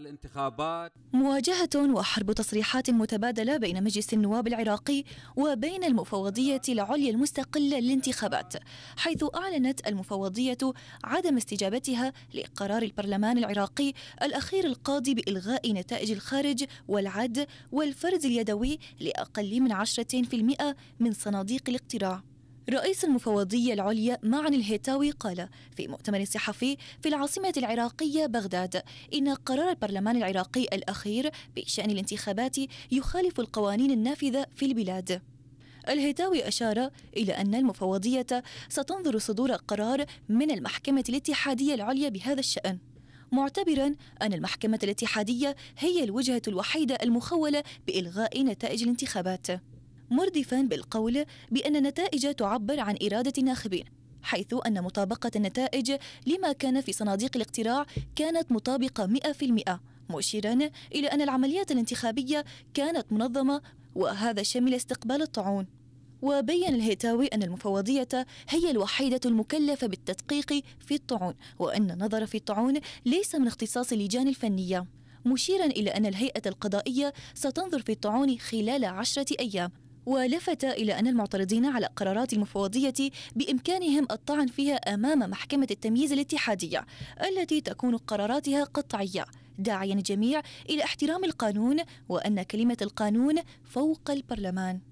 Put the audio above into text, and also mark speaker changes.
Speaker 1: الانتخابات مواجهة وحرب تصريحات متبادلة بين مجلس النواب العراقي وبين المفوضية العليا المستقلة للانتخابات حيث أعلنت المفوضية عدم استجابتها لقرار البرلمان العراقي الأخير القاضي بإلغاء نتائج الخارج والعد والفرز اليدوي لأقل من 10% من صناديق الاقتراع رئيس المفوضية العليا معن الهيتاوي قال في مؤتمر صحفي في العاصمة العراقية بغداد إن قرار البرلمان العراقي الأخير بشأن الانتخابات يخالف القوانين النافذة في البلاد الهيتاوي أشار إلى أن المفوضية ستنظر صدور قرار من المحكمة الاتحادية العليا بهذا الشأن معتبرا أن المحكمة الاتحادية هي الوجهة الوحيدة المخولة بإلغاء نتائج الانتخابات مردفا بالقول بأن النتائج تعبر عن إرادة الناخبين حيث أن مطابقة النتائج لما كان في صناديق الاقتراع كانت مطابقة 100% مشيرا إلى أن العمليات الانتخابية كانت منظمة وهذا شمل استقبال الطعون وبين الهيتاوي أن المفوضية هي الوحيدة المكلفة بالتدقيق في الطعون وأن النظر في الطعون ليس من اختصاص اللجان الفنية مشيرا إلى أن الهيئة القضائية ستنظر في الطعون خلال عشرة أيام ولفت إلى أن المعترضين على قرارات المفوضية بإمكانهم الطعن فيها أمام محكمة التمييز الاتحادية التي تكون قراراتها قطعية داعيا الجميع إلى احترام القانون وأن كلمة القانون فوق البرلمان